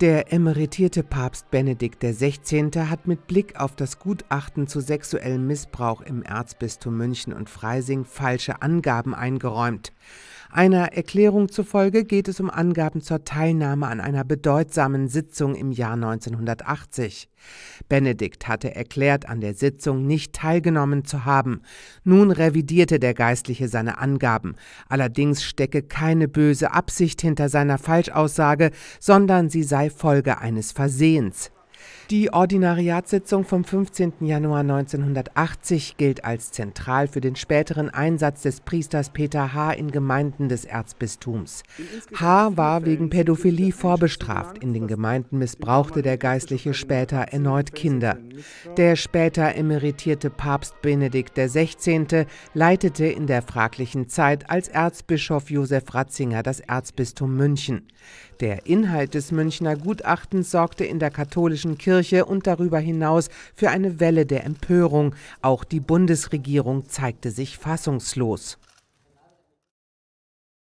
Der emeritierte Papst Benedikt XVI. hat mit Blick auf das Gutachten zu sexuellem Missbrauch im Erzbistum München und Freising falsche Angaben eingeräumt. Einer Erklärung zufolge geht es um Angaben zur Teilnahme an einer bedeutsamen Sitzung im Jahr 1980. Benedikt hatte erklärt, an der Sitzung nicht teilgenommen zu haben. Nun revidierte der Geistliche seine Angaben. Allerdings stecke keine böse Absicht hinter seiner Falschaussage, sondern sie sei Folge eines Versehens. Die Ordinariatssitzung vom 15. Januar 1980 gilt als zentral für den späteren Einsatz des Priesters Peter H. in Gemeinden des Erzbistums. H. war wegen Pädophilie vorbestraft. In den Gemeinden missbrauchte der Geistliche später erneut Kinder. Der später emeritierte Papst Benedikt XVI. leitete in der fraglichen Zeit als Erzbischof Josef Ratzinger das Erzbistum München. Der Inhalt des Münchner Gutachtens sorgte in der katholischen Kirche und darüber hinaus für eine Welle der Empörung. Auch die Bundesregierung zeigte sich fassungslos.